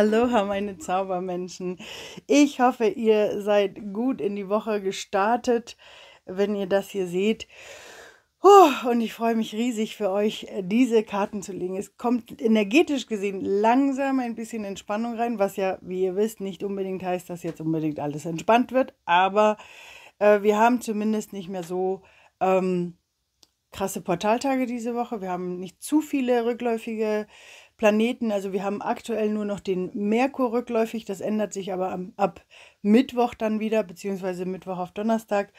Aloha, meine Zaubermenschen. Ich hoffe, ihr seid gut in die Woche gestartet, wenn ihr das hier seht. Und ich freue mich riesig für euch, diese Karten zu legen. Es kommt energetisch gesehen langsam ein bisschen Entspannung rein, was ja, wie ihr wisst, nicht unbedingt heißt, dass jetzt unbedingt alles entspannt wird. Aber äh, wir haben zumindest nicht mehr so ähm, krasse Portaltage diese Woche. Wir haben nicht zu viele rückläufige Planeten. Also wir haben aktuell nur noch den Merkur rückläufig, das ändert sich aber am, ab Mittwoch dann wieder, beziehungsweise Mittwoch auf Donnerstag.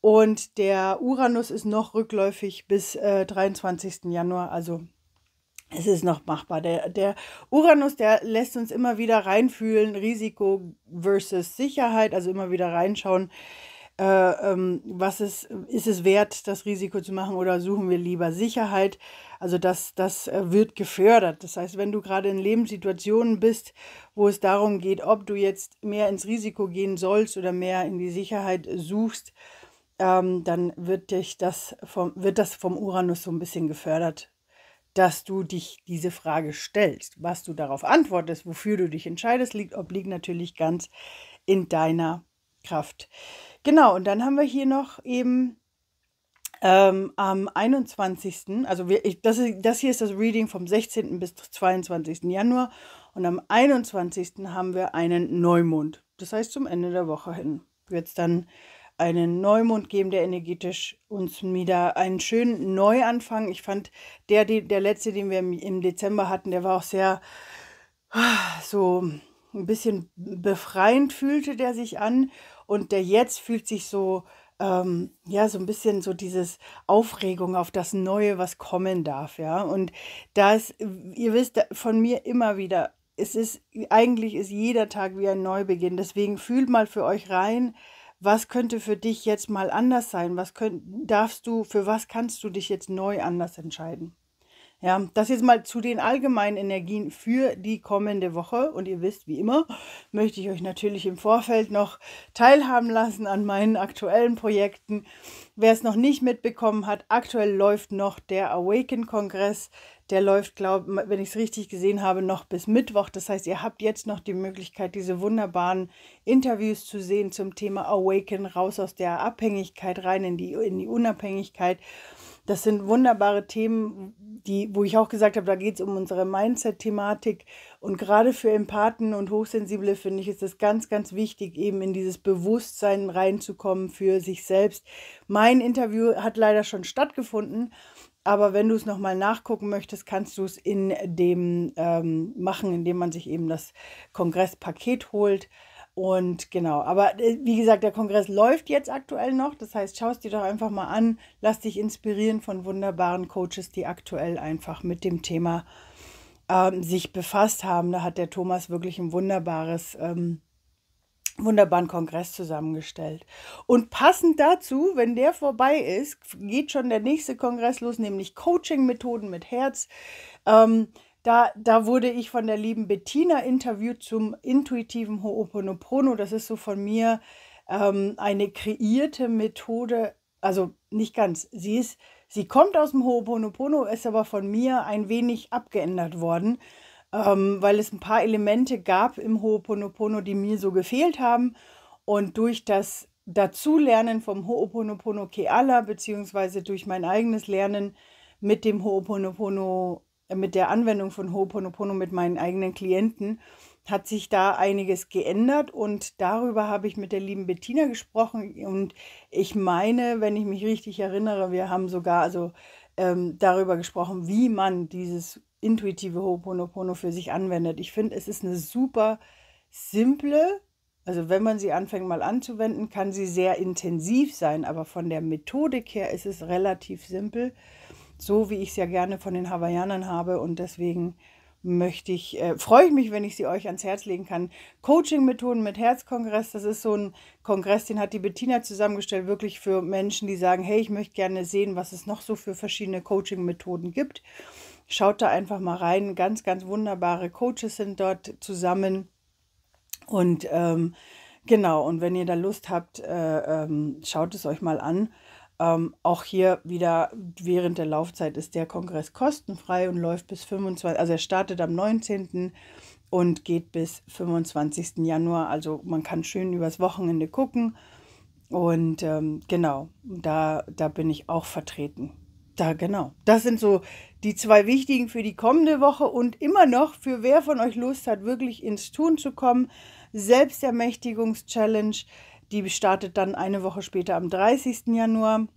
Und der Uranus ist noch rückläufig bis äh, 23. Januar, also es ist noch machbar. Der, der, Uranus, der lässt uns immer wieder reinfühlen, Risiko versus Sicherheit, also immer wieder reinschauen, äh, ähm, was ist, ist es wert, das Risiko zu machen oder suchen wir lieber Sicherheit? Also das, das äh, wird gefördert. Das heißt, wenn du gerade in Lebenssituationen bist, wo es darum geht, ob du jetzt mehr ins Risiko gehen sollst oder mehr in die Sicherheit suchst, ähm, dann wird dich das vom, wird das vom Uranus so ein bisschen gefördert, dass du dich diese Frage stellst. Was du darauf antwortest, wofür du dich entscheidest, liegt, obliegt natürlich ganz in deiner Kraft. Genau, und dann haben wir hier noch eben ähm, am 21., also wir, ich, das, ist, das hier ist das Reading vom 16. bis 22. Januar und am 21. haben wir einen Neumond, das heißt zum Ende der Woche hin wird es dann einen Neumond geben, der energetisch uns wieder einen schönen Neuanfang. Ich fand der, der letzte, den wir im Dezember hatten, der war auch sehr ah, so ein bisschen befreiend fühlte der sich an und der Jetzt fühlt sich so, ähm, ja, so ein bisschen so dieses Aufregung auf das Neue, was kommen darf, ja. Und da ist, ihr wisst von mir immer wieder, es ist, eigentlich ist jeder Tag wie ein Neubeginn. Deswegen fühlt mal für euch rein, was könnte für dich jetzt mal anders sein? Was könnt, darfst du, für was kannst du dich jetzt neu anders entscheiden? Ja, das jetzt mal zu den allgemeinen Energien für die kommende Woche. Und ihr wisst, wie immer, möchte ich euch natürlich im Vorfeld noch teilhaben lassen an meinen aktuellen Projekten. Wer es noch nicht mitbekommen hat, aktuell läuft noch der Awaken-Kongress. Der läuft, glaube ich, wenn ich es richtig gesehen habe, noch bis Mittwoch. Das heißt, ihr habt jetzt noch die Möglichkeit, diese wunderbaren Interviews zu sehen zum Thema Awaken, raus aus der Abhängigkeit, rein in die, in die Unabhängigkeit das sind wunderbare Themen, die, wo ich auch gesagt habe, da geht es um unsere Mindset-Thematik. Und gerade für Empathen und Hochsensible, finde ich, ist es ganz, ganz wichtig, eben in dieses Bewusstsein reinzukommen für sich selbst. Mein Interview hat leider schon stattgefunden, aber wenn du es nochmal nachgucken möchtest, kannst du es in dem ähm, machen, indem man sich eben das Kongresspaket holt. Und genau, aber äh, wie gesagt, der Kongress läuft jetzt aktuell noch. Das heißt, schau es dir doch einfach mal an, lass dich inspirieren von wunderbaren Coaches, die aktuell einfach mit dem Thema ähm, sich befasst haben. Da hat der Thomas wirklich ein wunderbares, ähm, wunderbaren Kongress zusammengestellt. Und passend dazu, wenn der vorbei ist, geht schon der nächste Kongress los, nämlich Coaching-Methoden mit Herz. Ähm, da, da wurde ich von der lieben Bettina interviewt zum intuitiven Ho'oponopono. Das ist so von mir ähm, eine kreierte Methode, also nicht ganz. Sie ist, sie kommt aus dem Ho'oponopono, ist aber von mir ein wenig abgeändert worden, ähm, weil es ein paar Elemente gab im Ho'oponopono, die mir so gefehlt haben. Und durch das Dazulernen vom Ho'oponopono Keala, beziehungsweise durch mein eigenes Lernen mit dem Ho'oponopono mit der Anwendung von Ho'oponopono mit meinen eigenen Klienten hat sich da einiges geändert und darüber habe ich mit der lieben Bettina gesprochen und ich meine, wenn ich mich richtig erinnere, wir haben sogar also ähm, darüber gesprochen, wie man dieses intuitive Ho'oponopono für sich anwendet. Ich finde, es ist eine super simple, also wenn man sie anfängt mal anzuwenden, kann sie sehr intensiv sein, aber von der Methodik her ist es relativ simpel so wie ich es ja gerne von den Hawaiianern habe. Und deswegen möchte ich, äh, freue ich mich, wenn ich sie euch ans Herz legen kann. Coaching-Methoden mit Herzkongress, das ist so ein Kongress, den hat die Bettina zusammengestellt, wirklich für Menschen, die sagen, hey, ich möchte gerne sehen, was es noch so für verschiedene Coaching-Methoden gibt. Schaut da einfach mal rein. Ganz, ganz wunderbare Coaches sind dort zusammen. Und ähm, genau, und wenn ihr da Lust habt, äh, ähm, schaut es euch mal an. Ähm, auch hier wieder während der Laufzeit ist der Kongress kostenfrei und läuft bis 25, also er startet am 19. und geht bis 25. Januar. Also man kann schön übers Wochenende gucken. Und ähm, genau, da, da bin ich auch vertreten. Da genau. Das sind so die zwei wichtigen für die kommende Woche und immer noch für wer von euch Lust hat, wirklich ins Tun zu kommen. Selbstermächtigungs-Challenge die startet dann eine Woche später am 30. Januar.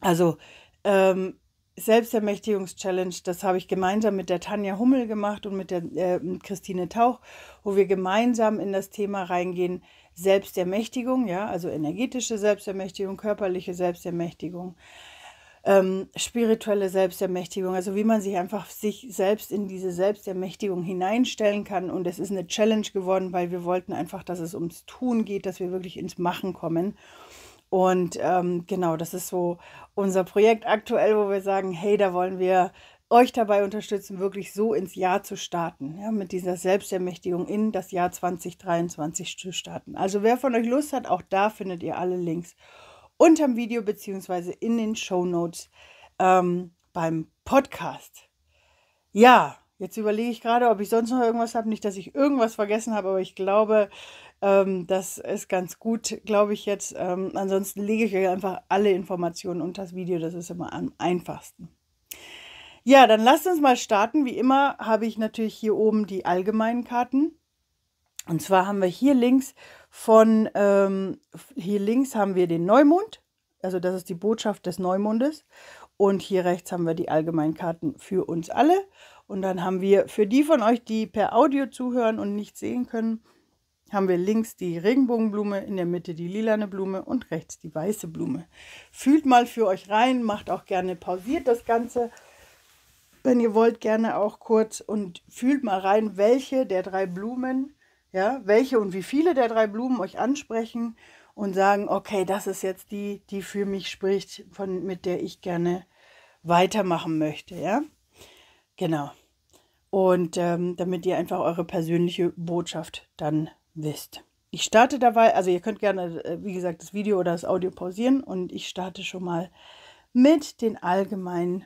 Also ähm, Selbstermächtigungs-Challenge, das habe ich gemeinsam mit der Tanja Hummel gemacht und mit der äh, Christine Tauch, wo wir gemeinsam in das Thema reingehen, Selbstermächtigung, ja, also energetische Selbstermächtigung, körperliche Selbstermächtigung ähm, spirituelle Selbstermächtigung, also wie man sich einfach sich selbst in diese Selbstermächtigung hineinstellen kann. Und es ist eine Challenge geworden, weil wir wollten einfach, dass es ums Tun geht, dass wir wirklich ins Machen kommen. Und ähm, genau, das ist so unser Projekt aktuell, wo wir sagen, hey, da wollen wir euch dabei unterstützen, wirklich so ins Jahr zu starten, ja, mit dieser Selbstermächtigung in das Jahr 2023 zu starten. Also wer von euch Lust hat, auch da findet ihr alle Links unterm Video bzw. in den Show Notes ähm, beim Podcast. Ja, jetzt überlege ich gerade, ob ich sonst noch irgendwas habe. Nicht, dass ich irgendwas vergessen habe, aber ich glaube, ähm, das ist ganz gut, glaube ich jetzt. Ähm, ansonsten lege ich euch einfach alle Informationen unter das Video. Das ist immer am einfachsten. Ja, dann lasst uns mal starten. Wie immer habe ich natürlich hier oben die allgemeinen Karten. Und zwar haben wir hier links von, ähm, hier links haben wir den Neumond, also das ist die Botschaft des Neumondes. Und hier rechts haben wir die allgemeinen Karten für uns alle. Und dann haben wir für die von euch, die per Audio zuhören und nicht sehen können, haben wir links die Regenbogenblume, in der Mitte die lilane Blume und rechts die weiße Blume. Fühlt mal für euch rein, macht auch gerne, pausiert das Ganze, wenn ihr wollt, gerne auch kurz und fühlt mal rein, welche der drei Blumen ja, welche und wie viele der drei Blumen euch ansprechen und sagen, okay, das ist jetzt die, die für mich spricht, von, mit der ich gerne weitermachen möchte, ja. Genau. Und ähm, damit ihr einfach eure persönliche Botschaft dann wisst. Ich starte dabei, also ihr könnt gerne, äh, wie gesagt, das Video oder das Audio pausieren und ich starte schon mal mit den allgemeinen,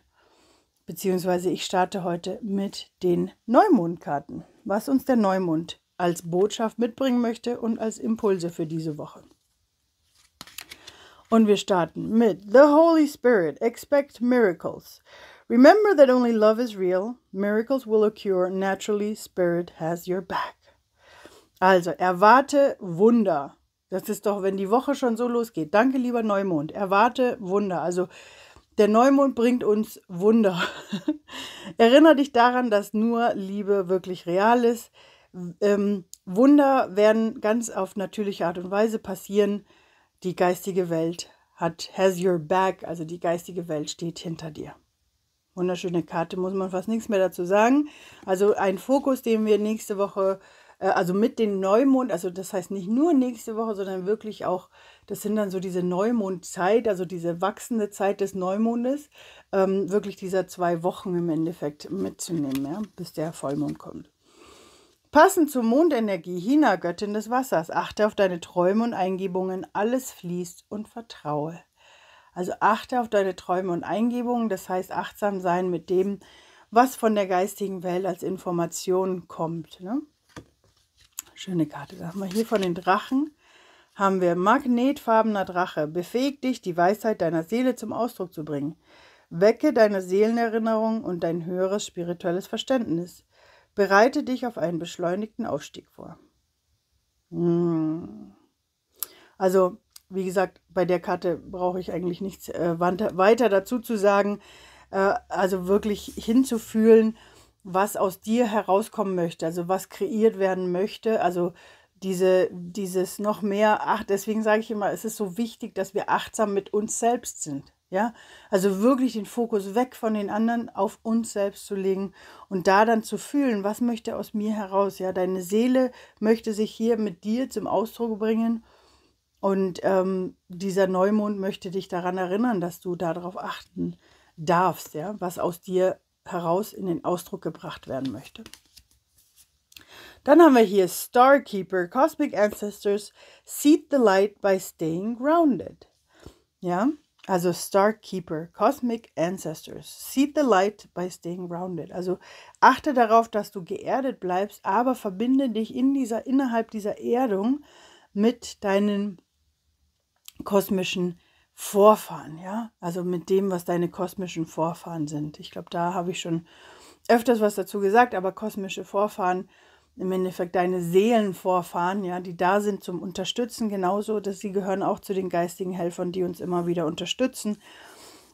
beziehungsweise ich starte heute mit den Neumondkarten, was uns der Neumond als Botschaft mitbringen möchte und als Impulse für diese Woche. Und wir starten mit The Holy Spirit, expect miracles. Remember that only love is real. Miracles will occur naturally. Spirit has your back. Also erwarte Wunder. Das ist doch, wenn die Woche schon so losgeht. Danke, lieber Neumond. Erwarte Wunder. Also der Neumond bringt uns Wunder. Erinnere dich daran, dass nur Liebe wirklich real ist. Ähm, Wunder werden ganz auf natürliche Art und Weise passieren. Die geistige Welt hat has your back, also die geistige Welt steht hinter dir. Wunderschöne Karte, muss man fast nichts mehr dazu sagen. Also ein Fokus, den wir nächste Woche, äh, also mit dem Neumond, also das heißt nicht nur nächste Woche, sondern wirklich auch, das sind dann so diese Neumondzeit, also diese wachsende Zeit des Neumondes, ähm, wirklich dieser zwei Wochen im Endeffekt mitzunehmen, ja, bis der Vollmond kommt. Passend zur Mondenergie, Hina, Göttin des Wassers, achte auf deine Träume und Eingebungen, alles fließt und vertraue. Also achte auf deine Träume und Eingebungen, das heißt achtsam sein mit dem, was von der geistigen Welt als Information kommt. Ne? Schöne Karte, sag mal, hier von den Drachen haben wir magnetfarbener Drache. Befähig dich, die Weisheit deiner Seele zum Ausdruck zu bringen. Wecke deine Seelenerinnerung und dein höheres spirituelles Verständnis. Bereite dich auf einen beschleunigten Aufstieg vor. Hm. Also, wie gesagt, bei der Karte brauche ich eigentlich nichts äh, weiter dazu zu sagen. Äh, also wirklich hinzufühlen, was aus dir herauskommen möchte, also was kreiert werden möchte. Also diese, dieses noch mehr, ach, deswegen sage ich immer, es ist so wichtig, dass wir achtsam mit uns selbst sind. Ja, also wirklich den Fokus weg von den anderen auf uns selbst zu legen und da dann zu fühlen, was möchte aus mir heraus? Ja, deine Seele möchte sich hier mit dir zum Ausdruck bringen und ähm, dieser Neumond möchte dich daran erinnern, dass du darauf achten darfst, ja, was aus dir heraus in den Ausdruck gebracht werden möchte. Dann haben wir hier Starkeeper, Cosmic Ancestors, Seed the Light by Staying Grounded. Ja, also Starkeeper, Cosmic Ancestors. Seed the light by staying rounded. Also achte darauf, dass du geerdet bleibst, aber verbinde dich in dieser, innerhalb dieser Erdung mit deinen kosmischen Vorfahren, ja? Also mit dem, was deine kosmischen Vorfahren sind. Ich glaube, da habe ich schon öfters was dazu gesagt, aber kosmische Vorfahren im Endeffekt deine Seelenvorfahren, ja, die da sind zum Unterstützen, genauso, dass sie gehören auch zu den geistigen Helfern, die uns immer wieder unterstützen.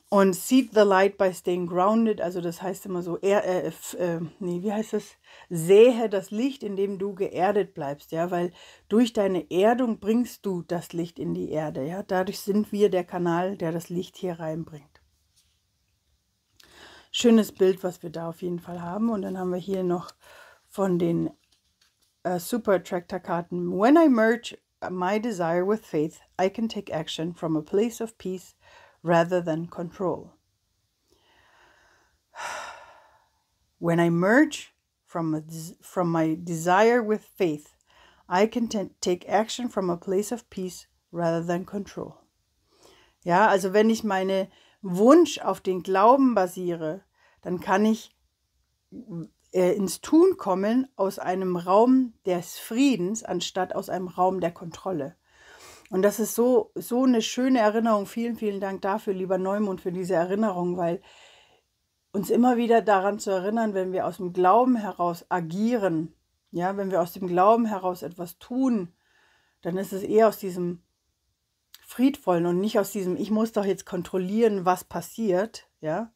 Und Seed the Light by Staying Grounded, also das heißt immer so, er, äh, äh, nee, wie heißt das? Sähe das Licht, indem du geerdet bleibst, ja, weil durch deine Erdung bringst du das Licht in die Erde, ja. Dadurch sind wir der Kanal, der das Licht hier reinbringt. Schönes Bild, was wir da auf jeden Fall haben. Und dann haben wir hier noch von den A super attractor. Traktakarten. When I merge my desire with faith, I can take action from a place of peace rather than control. when I merge from, a, from my desire with faith, I can take action from a place of peace rather than control. Ja, also wenn ich meinen Wunsch auf den Glauben basiere, dann kann ich äh, ins Tun kommen aus einem Raum des Friedens anstatt aus einem Raum der Kontrolle. Und das ist so, so eine schöne Erinnerung. Vielen, vielen Dank dafür, lieber Neumond, für diese Erinnerung, weil uns immer wieder daran zu erinnern, wenn wir aus dem Glauben heraus agieren, ja, wenn wir aus dem Glauben heraus etwas tun, dann ist es eher aus diesem friedvollen und nicht aus diesem ich muss doch jetzt kontrollieren, was passiert, ja?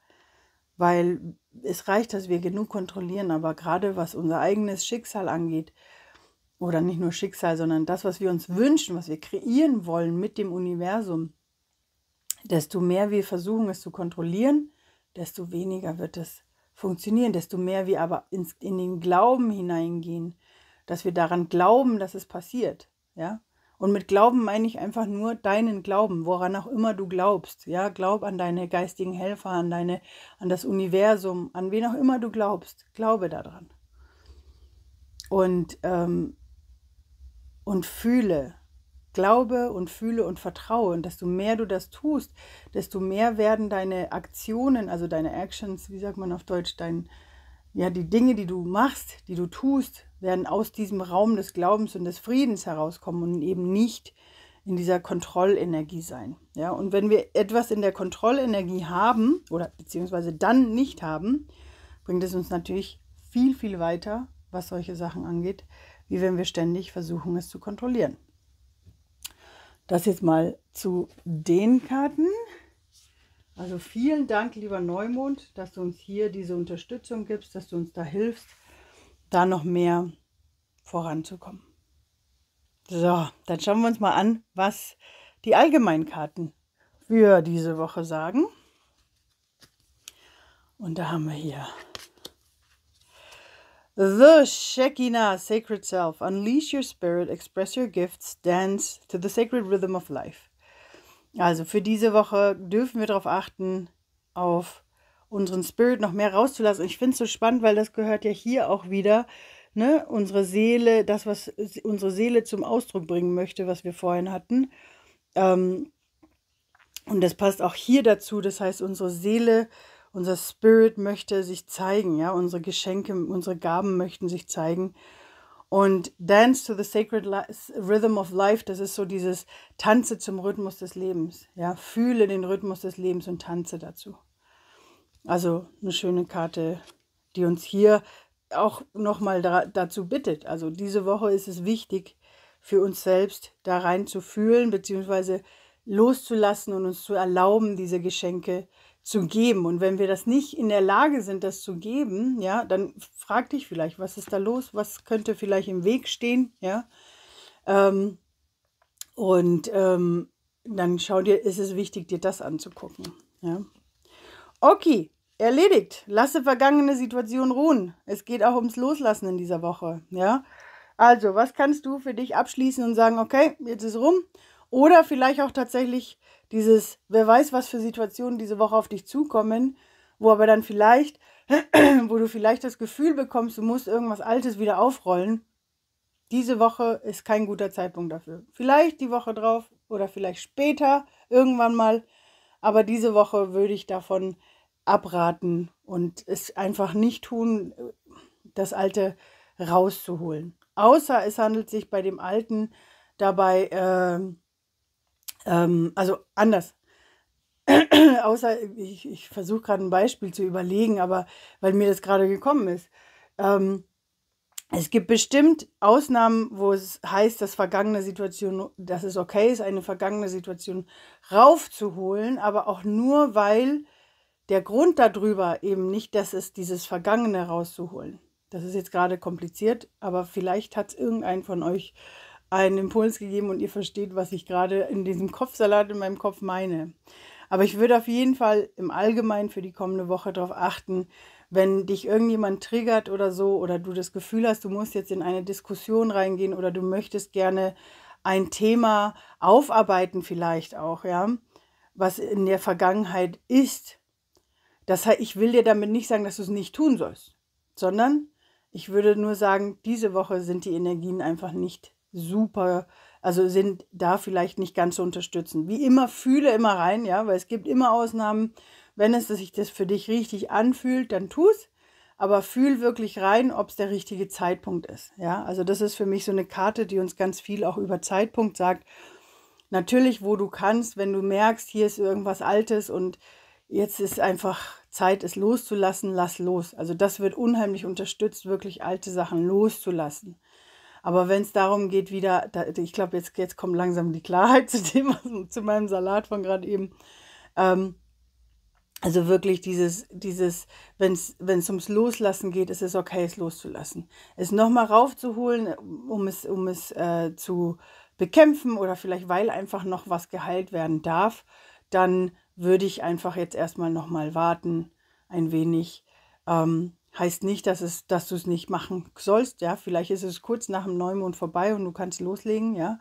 weil es reicht, dass wir genug kontrollieren, aber gerade was unser eigenes Schicksal angeht, oder nicht nur Schicksal, sondern das, was wir uns wünschen, was wir kreieren wollen mit dem Universum, desto mehr wir versuchen es zu kontrollieren, desto weniger wird es funktionieren, desto mehr wir aber in den Glauben hineingehen, dass wir daran glauben, dass es passiert. Ja? Und mit Glauben meine ich einfach nur deinen Glauben, woran auch immer du glaubst. Ja, glaub an deine geistigen Helfer, an deine, an das Universum, an wen auch immer du glaubst. Glaube daran. Und, ähm, und fühle, glaube und fühle und vertraue. Und desto mehr du das tust, desto mehr werden deine Aktionen, also deine Actions, wie sagt man auf Deutsch, dein, ja, die Dinge, die du machst, die du tust, werden aus diesem Raum des Glaubens und des Friedens herauskommen und eben nicht in dieser Kontrollenergie sein. Ja, und wenn wir etwas in der Kontrollenergie haben oder beziehungsweise dann nicht haben, bringt es uns natürlich viel, viel weiter, was solche Sachen angeht, wie wenn wir ständig versuchen, es zu kontrollieren. Das jetzt mal zu den Karten. Also vielen Dank, lieber Neumond, dass du uns hier diese Unterstützung gibst, dass du uns da hilfst, da noch mehr voranzukommen. So, dann schauen wir uns mal an, was die allgemeinen Karten für diese Woche sagen. Und da haben wir hier The Shekinah, Sacred Self. Unleash your spirit, express your gifts, dance to the sacred rhythm of life. Also für diese Woche dürfen wir darauf achten, auf unseren Spirit noch mehr rauszulassen. Ich finde es so spannend, weil das gehört ja hier auch wieder, ne? unsere Seele, das, was unsere Seele zum Ausdruck bringen möchte, was wir vorhin hatten. Ähm, und das passt auch hier dazu. Das heißt, unsere Seele, unser Spirit möchte sich zeigen, ja, unsere Geschenke, unsere Gaben möchten sich zeigen. Und Dance to the Sacred Rhythm of Life, das ist so dieses Tanze zum Rhythmus des Lebens. Ja, fühle den Rhythmus des Lebens und tanze dazu. Also eine schöne Karte, die uns hier auch nochmal dazu bittet. Also diese Woche ist es wichtig für uns selbst da rein zu fühlen, beziehungsweise loszulassen und uns zu erlauben, diese Geschenke äh, zu geben. Und wenn wir das nicht in der Lage sind, das zu geben, ja, dann frag dich vielleicht, was ist da los? Was könnte vielleicht im Weg stehen? Ja. Ähm, und ähm, dann schau dir, ist es wichtig, dir das anzugucken. Ja. Okay, erledigt. Lasse vergangene Situation ruhen. Es geht auch ums Loslassen in dieser Woche. Ja. Also, was kannst du für dich abschließen und sagen, okay, jetzt ist rum? Oder vielleicht auch tatsächlich dieses, wer weiß, was für Situationen diese Woche auf dich zukommen, wo aber dann vielleicht, wo du vielleicht das Gefühl bekommst, du musst irgendwas Altes wieder aufrollen. Diese Woche ist kein guter Zeitpunkt dafür. Vielleicht die Woche drauf oder vielleicht später irgendwann mal. Aber diese Woche würde ich davon abraten und es einfach nicht tun, das Alte rauszuholen. Außer es handelt sich bei dem Alten dabei äh, ähm, also anders. Außer ich, ich versuche gerade ein Beispiel zu überlegen, aber weil mir das gerade gekommen ist. Ähm, es gibt bestimmt Ausnahmen, wo es heißt, dass vergangene Situation, dass es okay ist, eine vergangene Situation raufzuholen, aber auch nur, weil der Grund darüber eben nicht das ist, dieses Vergangene rauszuholen. Das ist jetzt gerade kompliziert, aber vielleicht hat es irgendein von euch einen Impuls gegeben und ihr versteht, was ich gerade in diesem Kopfsalat in meinem Kopf meine. Aber ich würde auf jeden Fall im Allgemeinen für die kommende Woche darauf achten, wenn dich irgendjemand triggert oder so oder du das Gefühl hast, du musst jetzt in eine Diskussion reingehen oder du möchtest gerne ein Thema aufarbeiten vielleicht auch, ja, was in der Vergangenheit ist. Das ich will dir damit nicht sagen, dass du es nicht tun sollst, sondern ich würde nur sagen, diese Woche sind die Energien einfach nicht super, also sind da vielleicht nicht ganz so unterstützend. Wie immer, fühle immer rein, ja, weil es gibt immer Ausnahmen. Wenn es sich das für dich richtig anfühlt, dann tu es. Aber fühl wirklich rein, ob es der richtige Zeitpunkt ist. Ja, also das ist für mich so eine Karte, die uns ganz viel auch über Zeitpunkt sagt. Natürlich, wo du kannst, wenn du merkst, hier ist irgendwas Altes und jetzt ist einfach Zeit, es loszulassen, lass los. Also das wird unheimlich unterstützt, wirklich alte Sachen loszulassen. Aber wenn es darum geht, wieder, da, ich glaube, jetzt, jetzt kommt langsam die Klarheit zu, dem, zu meinem Salat von gerade eben. Ähm, also wirklich dieses, dieses, wenn es ums Loslassen geht, ist es okay, es loszulassen. Es nochmal raufzuholen, um es, um es äh, zu bekämpfen oder vielleicht weil einfach noch was geheilt werden darf, dann würde ich einfach jetzt erstmal nochmal warten, ein wenig. Ähm, heißt nicht, dass, es, dass du es nicht machen sollst. Ja, vielleicht ist es kurz nach dem Neumond vorbei und du kannst loslegen. Ja,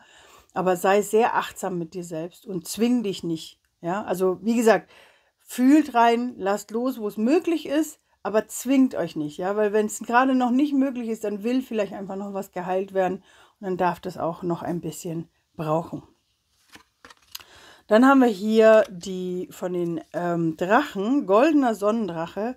aber sei sehr achtsam mit dir selbst und zwing dich nicht. Ja, also wie gesagt, fühlt rein, lasst los, wo es möglich ist, aber zwingt euch nicht. Ja, weil wenn es gerade noch nicht möglich ist, dann will vielleicht einfach noch was geheilt werden und dann darf das auch noch ein bisschen brauchen. Dann haben wir hier die von den ähm, Drachen, goldener Sonnendrache.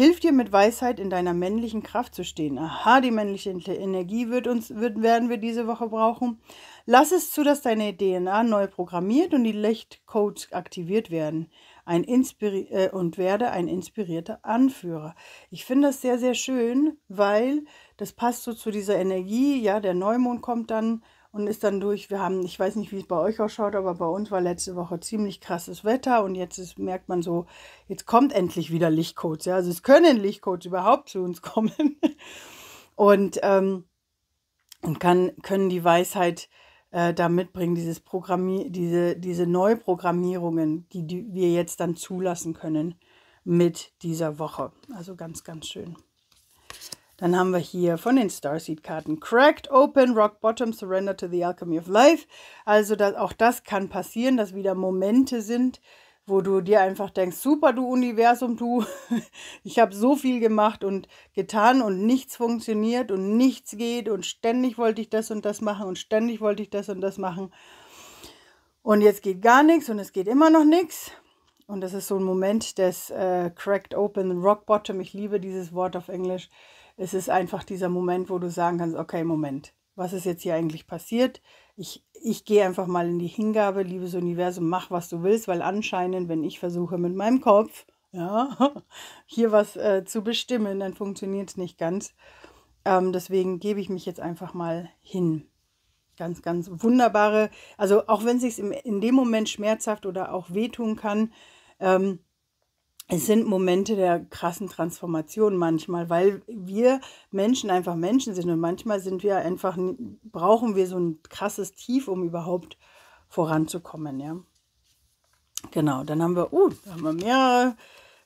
Hilf dir mit Weisheit in deiner männlichen Kraft zu stehen. Aha, die männliche Energie wird uns, wird, werden wir diese Woche brauchen. Lass es zu, dass deine DNA neu programmiert und die Lichtcodes aktiviert werden. Ein Inspiri äh, und werde ein inspirierter Anführer. Ich finde das sehr, sehr schön, weil das passt so zu dieser Energie. Ja, der Neumond kommt dann und ist dann durch. Wir haben, ich weiß nicht, wie es bei euch ausschaut, aber bei uns war letzte Woche ziemlich krasses Wetter und jetzt ist, merkt man so, jetzt kommt endlich wieder Lichtcodes. Ja? Also es können Lichtcodes überhaupt zu uns kommen und, ähm, und kann, können die Weisheit äh, da mitbringen, dieses Programmi diese, diese Neuprogrammierungen, die, die wir jetzt dann zulassen können mit dieser Woche. Also ganz, ganz schön. Dann haben wir hier von den Starseed-Karten Cracked Open, Rock Bottom, Surrender to the Alchemy of Life. Also das, auch das kann passieren, dass wieder Momente sind, wo du dir einfach denkst, super du Universum, du, ich habe so viel gemacht und getan und nichts funktioniert und nichts geht und ständig wollte ich das und das machen und ständig wollte ich das und das machen. Und jetzt geht gar nichts und es geht immer noch nichts. Und das ist so ein Moment des äh, Cracked Open, Rock Bottom. Ich liebe dieses Wort auf Englisch es ist einfach dieser Moment, wo du sagen kannst, okay, Moment, was ist jetzt hier eigentlich passiert? Ich, ich gehe einfach mal in die Hingabe, liebes Universum, mach, was du willst, weil anscheinend, wenn ich versuche mit meinem Kopf, ja, hier was äh, zu bestimmen, dann funktioniert es nicht ganz. Ähm, deswegen gebe ich mich jetzt einfach mal hin. Ganz, ganz wunderbare, also auch wenn es sich in dem Moment schmerzhaft oder auch wehtun kann, ähm, es sind Momente der krassen Transformation manchmal, weil wir Menschen einfach Menschen sind und manchmal sind wir einfach brauchen wir so ein krasses Tief, um überhaupt voranzukommen, ja. Genau, dann haben wir, uh, da haben wir mehrere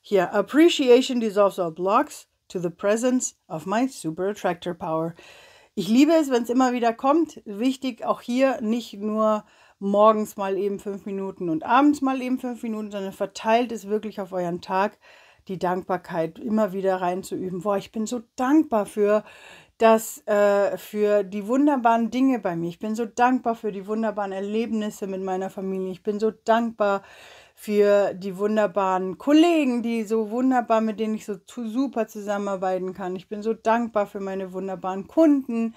hier Appreciation dissolves all blocks to the presence of my super attractor power. Ich liebe es, wenn es immer wieder kommt. Wichtig auch hier nicht nur morgens mal eben fünf Minuten und abends mal eben fünf Minuten, sondern verteilt es wirklich auf euren Tag, die Dankbarkeit immer wieder reinzuüben. Boah, ich bin so dankbar für das, äh, für die wunderbaren Dinge bei mir. Ich bin so dankbar für die wunderbaren Erlebnisse mit meiner Familie. Ich bin so dankbar für die wunderbaren Kollegen, die so wunderbar, mit denen ich so super zusammenarbeiten kann. Ich bin so dankbar für meine wunderbaren Kunden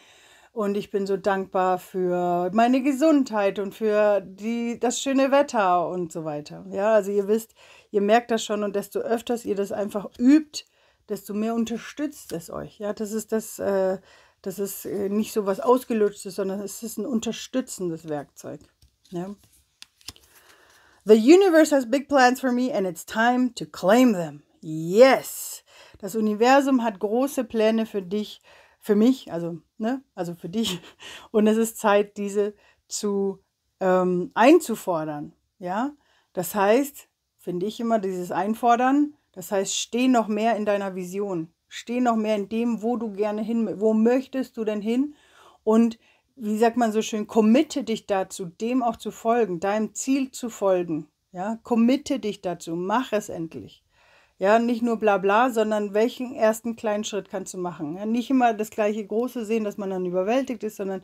und ich bin so dankbar für meine Gesundheit und für die, das schöne Wetter und so weiter. Ja, also ihr wisst, ihr merkt das schon und desto öfters ihr das einfach übt, desto mehr unterstützt es euch. Ja, das ist das, äh, das ist äh, nicht so was Ausgelutschtes, sondern es ist ein unterstützendes Werkzeug. Ja. The universe has big plans for me and it's time to claim them. Yes! Das Universum hat große Pläne für dich für mich, also, ne, also für dich. Und es ist Zeit, diese zu ähm, einzufordern. Ja, das heißt, finde ich immer dieses Einfordern. Das heißt, steh noch mehr in deiner Vision, steh noch mehr in dem, wo du gerne hin, wo möchtest du denn hin? Und wie sagt man so schön, committe dich dazu, dem auch zu folgen, deinem Ziel zu folgen. Ja, committe dich dazu, mach es endlich. Ja, nicht nur bla bla, sondern welchen ersten kleinen Schritt kannst du machen. Ja, nicht immer das gleiche Große sehen, dass man dann überwältigt ist, sondern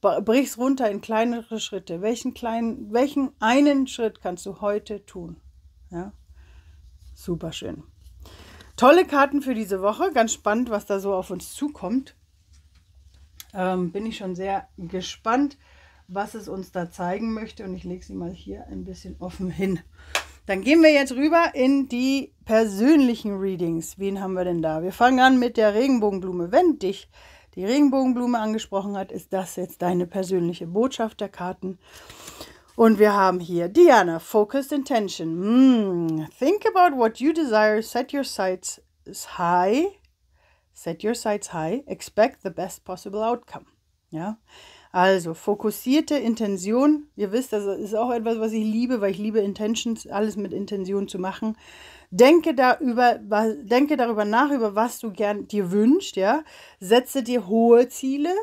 brich's runter in kleinere Schritte. Welchen kleinen, welchen einen Schritt kannst du heute tun? Ja, super schön. Tolle Karten für diese Woche. Ganz spannend, was da so auf uns zukommt. Ähm, bin ich schon sehr gespannt, was es uns da zeigen möchte. Und ich lege sie mal hier ein bisschen offen hin. Dann gehen wir jetzt rüber in die persönlichen Readings. Wen haben wir denn da? Wir fangen an mit der Regenbogenblume. Wenn dich die Regenbogenblume angesprochen hat, ist das jetzt deine persönliche Botschaft der Karten. Und wir haben hier Diana, Focused Intention. Mm, think about what you desire, set your sights high, set your sights high, expect the best possible outcome. Ja, also fokussierte Intention. Ihr wisst, das ist auch etwas, was ich liebe, weil ich liebe Intentions, alles mit Intention zu machen. Denke, da denke darüber nach, über was du gern dir wünschst, ja. Setze dir hohe Ziele,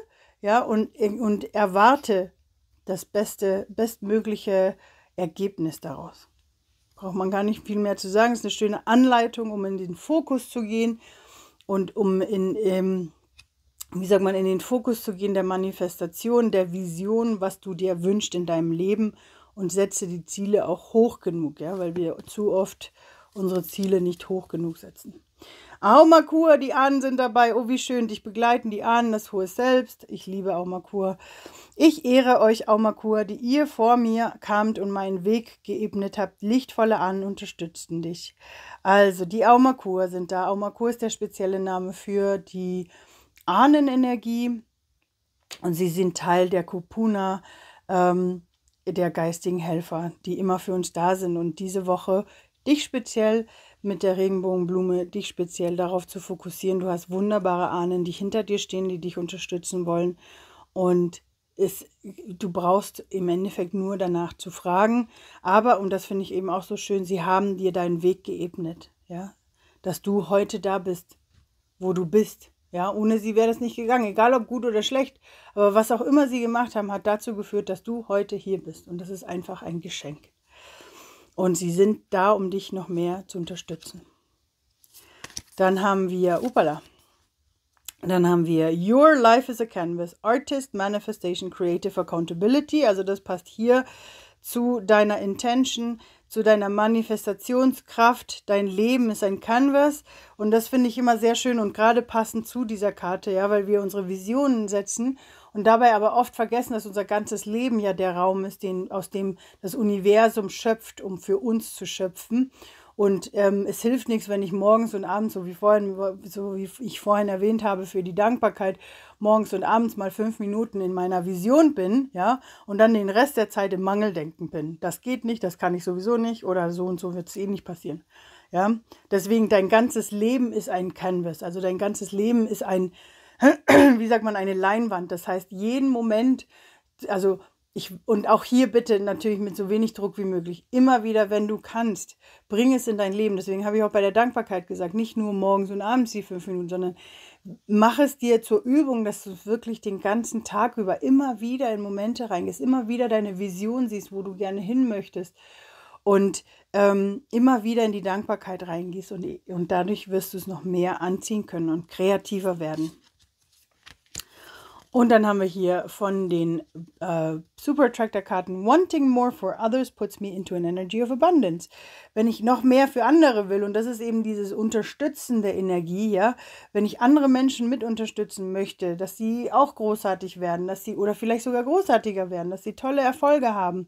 ja, und, und erwarte das beste, bestmögliche Ergebnis daraus. Braucht man gar nicht viel mehr zu sagen. Das ist eine schöne Anleitung, um in den Fokus zu gehen und um in, in ähm, wie sagt man, in den Fokus zu gehen, der Manifestation, der Vision, was du dir wünschst in deinem Leben und setze die Ziele auch hoch genug, ja, weil wir zu oft unsere Ziele nicht hoch genug setzen. Aumakur, die Ahnen sind dabei. Oh, wie schön, dich begleiten die Ahnen, das hohe Selbst. Ich liebe Aumakur. Ich ehre euch, Aumakur, die ihr vor mir kamt und meinen Weg geebnet habt. Lichtvolle Ahnen unterstützten dich. Also, die Aumakur sind da. Aumakur ist der spezielle Name für die Ahnenenergie und sie sind Teil der Kupuna, ähm, der geistigen Helfer, die immer für uns da sind. Und diese Woche dich speziell mit der Regenbogenblume, dich speziell darauf zu fokussieren. Du hast wunderbare Ahnen, die hinter dir stehen, die dich unterstützen wollen. Und es, du brauchst im Endeffekt nur danach zu fragen. Aber, und das finde ich eben auch so schön, sie haben dir deinen Weg geebnet. Ja? Dass du heute da bist, wo du bist ja, ohne sie wäre das nicht gegangen, egal ob gut oder schlecht. Aber was auch immer sie gemacht haben, hat dazu geführt, dass du heute hier bist. Und das ist einfach ein Geschenk. Und sie sind da, um dich noch mehr zu unterstützen. Dann haben wir, upala, dann haben wir Your Life is a Canvas, Artist, Manifestation, Creative Accountability. Also das passt hier zu deiner Intention, zu deiner Manifestationskraft. Dein Leben ist ein Canvas und das finde ich immer sehr schön und gerade passend zu dieser Karte, ja, weil wir unsere Visionen setzen und dabei aber oft vergessen, dass unser ganzes Leben ja der Raum ist, den, aus dem das Universum schöpft, um für uns zu schöpfen. Und ähm, es hilft nichts, wenn ich morgens und abends, so wie, vorhin, so wie ich vorhin erwähnt habe, für die Dankbarkeit morgens und abends mal fünf Minuten in meiner Vision bin, ja, und dann den Rest der Zeit im Mangeldenken bin. Das geht nicht, das kann ich sowieso nicht oder so und so wird es eh nicht passieren. Ja, deswegen dein ganzes Leben ist ein Canvas, also dein ganzes Leben ist ein, wie sagt man, eine Leinwand. Das heißt, jeden Moment, also ich, und auch hier bitte natürlich mit so wenig Druck wie möglich, immer wieder, wenn du kannst, bring es in dein Leben. Deswegen habe ich auch bei der Dankbarkeit gesagt, nicht nur morgens und abends die fünf Minuten, sondern mach es dir zur Übung, dass du wirklich den ganzen Tag über immer wieder in Momente reingehst, immer wieder deine Vision siehst, wo du gerne hin möchtest und ähm, immer wieder in die Dankbarkeit reingehst und, und dadurch wirst du es noch mehr anziehen können und kreativer werden. Und dann haben wir hier von den äh, Super Attractor Karten Wanting more for others puts me into an energy of abundance. Wenn ich noch mehr für andere will, und das ist eben dieses unterstützende Energie, ja, wenn ich andere Menschen mit unterstützen möchte, dass sie auch großartig werden, dass sie oder vielleicht sogar großartiger werden, dass sie tolle Erfolge haben,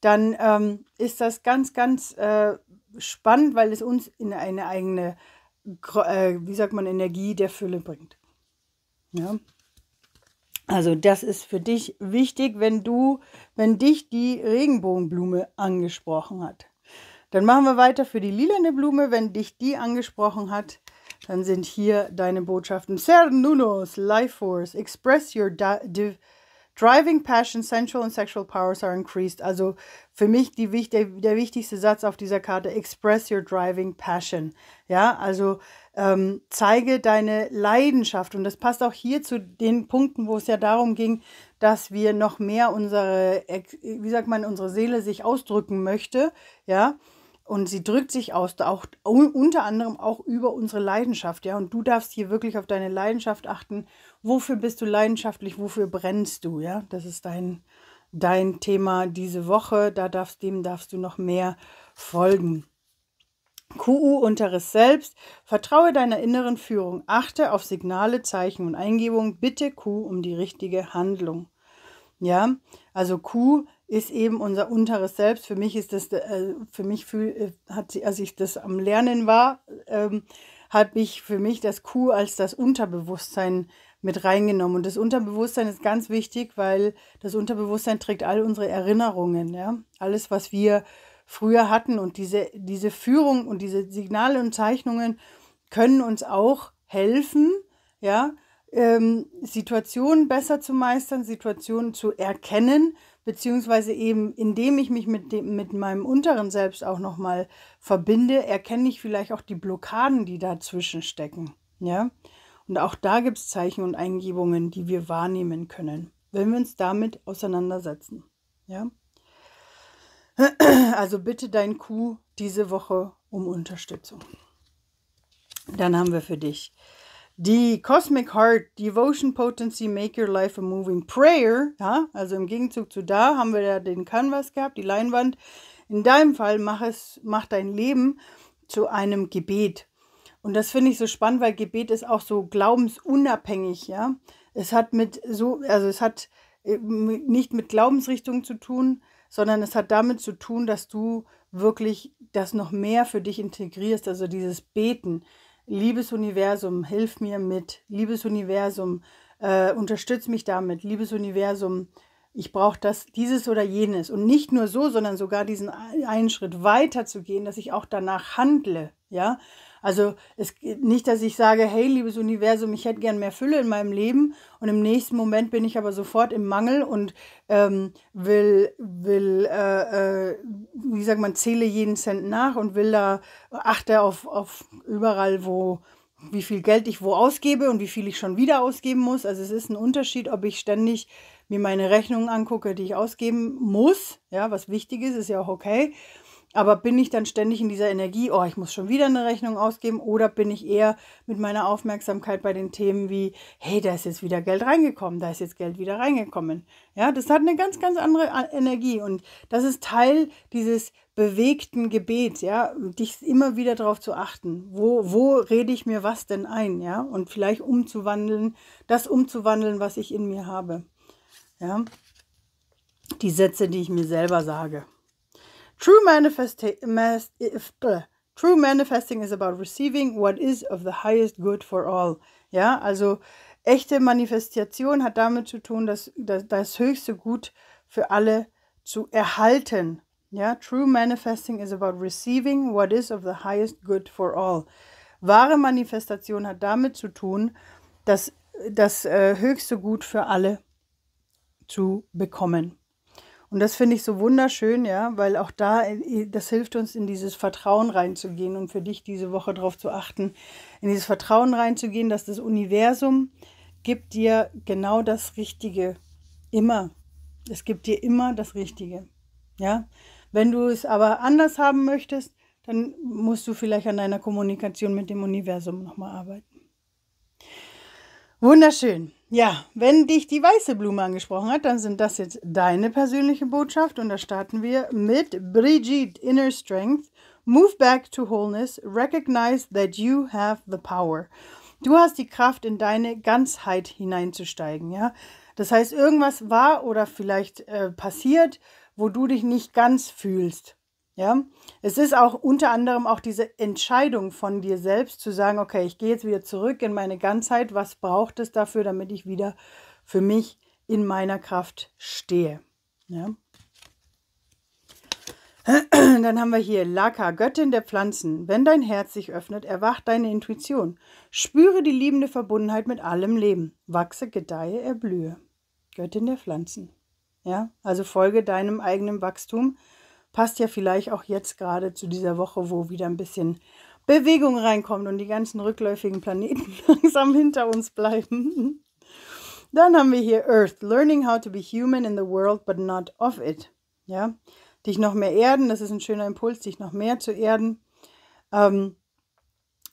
dann ähm, ist das ganz, ganz äh, spannend, weil es uns in eine eigene, äh, wie sagt man, Energie der Fülle bringt. Ja. Also das ist für dich wichtig, wenn du, wenn dich die Regenbogenblume angesprochen hat. Dann machen wir weiter für die lilane Blume. Wenn dich die angesprochen hat, dann sind hier deine Botschaften. Ser Nunos, Life Force, express your driving passion, sensual and sexual powers are increased. Also für mich die, der, der wichtigste Satz auf dieser Karte, express your driving passion. Ja, also ähm, zeige deine Leidenschaft. Und das passt auch hier zu den Punkten, wo es ja darum ging, dass wir noch mehr unsere, wie sagt man, unsere Seele sich ausdrücken möchte, ja. Und sie drückt sich aus, auch unter anderem auch über unsere Leidenschaft, ja. Und du darfst hier wirklich auf deine Leidenschaft achten. Wofür bist du leidenschaftlich? Wofür brennst du, ja? Das ist dein, dein Thema diese Woche. Da darfst, dem darfst du noch mehr folgen. QU unteres Selbst, vertraue deiner inneren Führung, achte auf Signale, Zeichen und Eingebungen, bitte Q um die richtige Handlung. Ja, also Q ist eben unser unteres Selbst. Für mich ist das, äh, für mich fühl, äh, hat sie, als ich das am Lernen war, ähm, hat mich für mich das Q als das Unterbewusstsein mit reingenommen. Und das Unterbewusstsein ist ganz wichtig, weil das Unterbewusstsein trägt all unsere Erinnerungen, ja, alles, was wir äh, früher hatten. Und diese, diese Führung und diese Signale und Zeichnungen können uns auch helfen, ja, ähm, Situationen besser zu meistern, Situationen zu erkennen, beziehungsweise eben indem ich mich mit, dem, mit meinem unteren Selbst auch nochmal verbinde, erkenne ich vielleicht auch die Blockaden, die dazwischen stecken. Ja? Und auch da gibt es Zeichen und Eingebungen, die wir wahrnehmen können, wenn wir uns damit auseinandersetzen. Ja? Also bitte dein Kuh diese Woche um Unterstützung. Dann haben wir für dich die Cosmic Heart Devotion Potency Make Your Life a Moving Prayer. Ja, also im Gegenzug zu da haben wir ja den Canvas gehabt, die Leinwand. In deinem Fall mach es, mach dein Leben zu einem Gebet. Und das finde ich so spannend, weil Gebet ist auch so glaubensunabhängig, ja. Es hat mit so, also es hat äh, nicht mit Glaubensrichtung zu tun, sondern es hat damit zu tun, dass du wirklich das noch mehr für dich integrierst, also dieses Beten. Liebes Universum, hilf mir mit. Liebes Universum, äh, unterstütz mich damit. Liebes Universum, ich brauche das, dieses oder jenes. Und nicht nur so, sondern sogar diesen einen Schritt weiter zu gehen, dass ich auch danach handle. Ja, also es nicht, dass ich sage, hey, liebes Universum, ich hätte gern mehr Fülle in meinem Leben und im nächsten Moment bin ich aber sofort im Mangel und ähm, will, will äh, äh, wie sagt man, zähle jeden Cent nach und will da, achte auf, auf überall, wo, wie viel Geld ich wo ausgebe und wie viel ich schon wieder ausgeben muss. Also es ist ein Unterschied, ob ich ständig mir meine Rechnungen angucke, die ich ausgeben muss, ja, was wichtig ist, ist ja auch okay, aber bin ich dann ständig in dieser Energie, oh, ich muss schon wieder eine Rechnung ausgeben? Oder bin ich eher mit meiner Aufmerksamkeit bei den Themen wie, hey, da ist jetzt wieder Geld reingekommen, da ist jetzt Geld wieder reingekommen? Ja, das hat eine ganz, ganz andere äh, Energie. Und das ist Teil dieses bewegten Gebets, ja, dich immer wieder darauf zu achten, wo, wo rede ich mir was denn ein, ja, und vielleicht umzuwandeln, das umzuwandeln, was ich in mir habe, ja, die Sätze, die ich mir selber sage. True, manifesta- True manifesting is about receiving what is of the highest good for all. Ja, also echte Manifestation hat damit zu tun, dass, dass das höchste Gut für alle zu erhalten. Ja, true manifesting is about receiving what is of the highest good for all. Wahre Manifestation hat damit zu tun, dass das äh, höchste Gut für alle zu bekommen. Und das finde ich so wunderschön, ja, weil auch da, äh, das hilft uns, in dieses Vertrauen reinzugehen und für dich diese Woche darauf zu achten, in dieses Vertrauen reinzugehen, dass das Universum gibt dir genau das Richtige. Immer. Es gibt dir immer das Richtige. Ja. Wenn du es aber anders haben möchtest, dann musst du vielleicht an deiner Kommunikation mit dem Universum nochmal arbeiten. Wunderschön. Ja, wenn dich die weiße Blume angesprochen hat, dann sind das jetzt deine persönliche Botschaft und da starten wir mit Brigitte Inner Strength. Move back to wholeness. Recognize that you have the power. Du hast die Kraft, in deine Ganzheit hineinzusteigen, ja. Das heißt, irgendwas war oder vielleicht äh, passiert, wo du dich nicht ganz fühlst. Ja, es ist auch unter anderem auch diese Entscheidung von dir selbst zu sagen, okay, ich gehe jetzt wieder zurück in meine Ganzheit. Was braucht es dafür, damit ich wieder für mich in meiner Kraft stehe? Ja. Dann haben wir hier Laka, Göttin der Pflanzen. Wenn dein Herz sich öffnet, erwacht deine Intuition. Spüre die liebende Verbundenheit mit allem Leben. Wachse, gedeihe, erblühe. Göttin der Pflanzen. Ja, also folge deinem eigenen Wachstum passt ja vielleicht auch jetzt gerade zu dieser Woche, wo wieder ein bisschen Bewegung reinkommt und die ganzen rückläufigen Planeten langsam hinter uns bleiben. Dann haben wir hier Earth, Learning how to be human in the world, but not of it. Ja, dich noch mehr erden, das ist ein schöner Impuls, dich noch mehr zu erden ähm,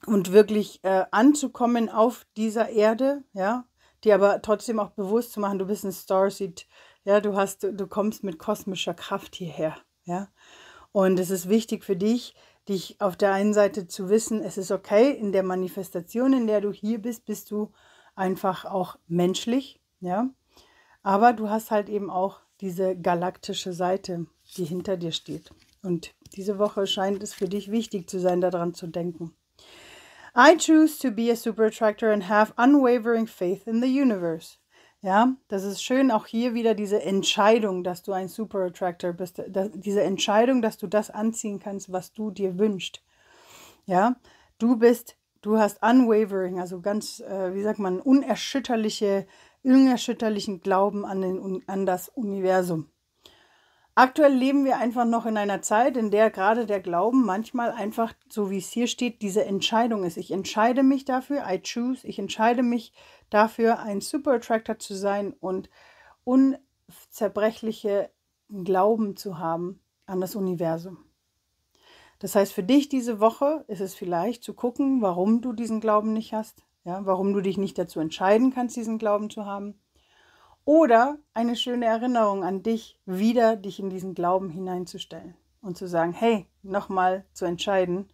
und wirklich äh, anzukommen auf dieser Erde, ja, die aber trotzdem auch bewusst zu machen, du bist ein Starseed, ja, du hast, du kommst mit kosmischer Kraft hierher. Ja? Und es ist wichtig für dich, dich auf der einen Seite zu wissen, es ist okay, in der Manifestation, in der du hier bist, bist du einfach auch menschlich, ja. Aber du hast halt eben auch diese galaktische Seite, die hinter dir steht. Und diese Woche scheint es für dich wichtig zu sein, daran zu denken. I choose to be a super attractor and have unwavering faith in the universe. Ja, das ist schön, auch hier wieder diese Entscheidung, dass du ein Super Attractor bist, dass, diese Entscheidung, dass du das anziehen kannst, was du dir wünschst. Ja, du bist, du hast unwavering, also ganz, äh, wie sagt man, unerschütterliche, unerschütterlichen Glauben an, den, an das Universum. Aktuell leben wir einfach noch in einer Zeit, in der gerade der Glauben manchmal einfach, so wie es hier steht, diese Entscheidung ist. Ich entscheide mich dafür, I choose, ich entscheide mich dafür, ein Super Attractor zu sein und unzerbrechliche Glauben zu haben an das Universum. Das heißt, für dich diese Woche ist es vielleicht zu gucken, warum du diesen Glauben nicht hast, ja, warum du dich nicht dazu entscheiden kannst, diesen Glauben zu haben oder eine schöne Erinnerung an dich, wieder dich in diesen Glauben hineinzustellen und zu sagen, hey, nochmal zu entscheiden,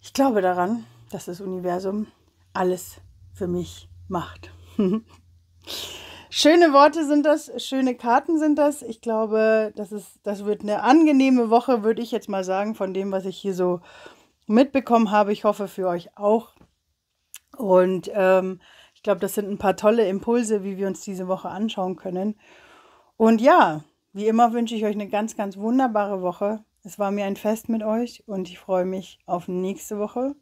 ich glaube daran, dass das Universum alles für mich macht. Schöne Worte sind das, schöne Karten sind das. Ich glaube, das, ist, das wird eine angenehme Woche, würde ich jetzt mal sagen, von dem, was ich hier so mitbekommen habe. Ich hoffe für euch auch. Und ähm, ich glaube, das sind ein paar tolle Impulse, wie wir uns diese Woche anschauen können. Und ja, wie immer wünsche ich euch eine ganz, ganz wunderbare Woche. Es war mir ein Fest mit euch und ich freue mich auf nächste Woche.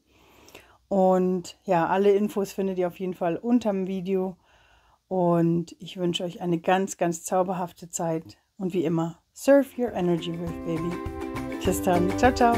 Und ja, alle Infos findet ihr auf jeden Fall unterm Video. Und ich wünsche euch eine ganz, ganz zauberhafte Zeit. Und wie immer, surf your energy with baby. Bis dann. Ciao, ciao.